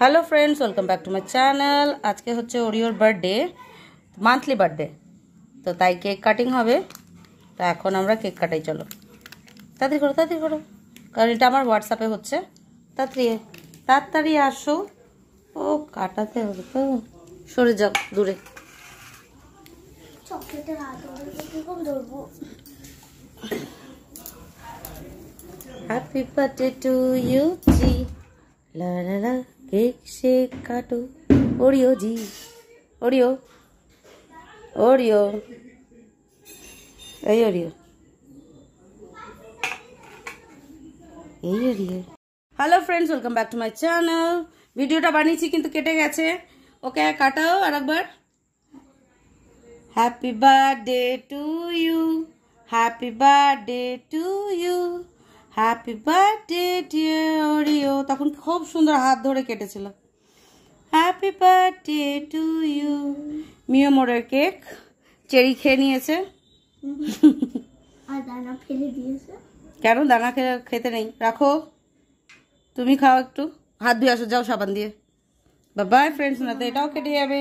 hello friends welcome back to my channel আজকে হচ্ছে ওরিওর birthday monthly birthday তো তাই কেক কাটিং হবে তো এখন আমরা কেক কাটাই চলো তাড়াতাড়ি করো তাড়াতাড়ি করো কারণ এটা আমার হোয়াটসঅ্যাপে হচ্ছে তাড়াতাড়ি তাড়াতাড়ি আসো ও কাটাতে হবে তো সরে যাও দূরে হ্যাপি বার্থডে টু ইউ জি লা লা লা কেক শেক কাটো ওরিও জি ওরিও ওরিও এই ওরিও এই Oreo hello friends welcome back to my channel ভিডিওটা বানিয়েছি কিন্তু কেটে গেছে ওকে কাটাও আরেকবার happy birthday to you happy birthday to you happy birthday dear you তখন খুব সুন্দর হাত ধরে কেটেছিল হ্যাপি বার্থডে টু ইউ মিও মোড়ের কেক চেরি খেয়ে নিয়েছে দিয়েছে কেন দানা খেতে নেই রাখো তুমি খাও একটু হাত ধুয়ে আসো যাও সাবান দিয়ে বাবাই ফ্রেন্ডস না তো এটাও কেটে যাবে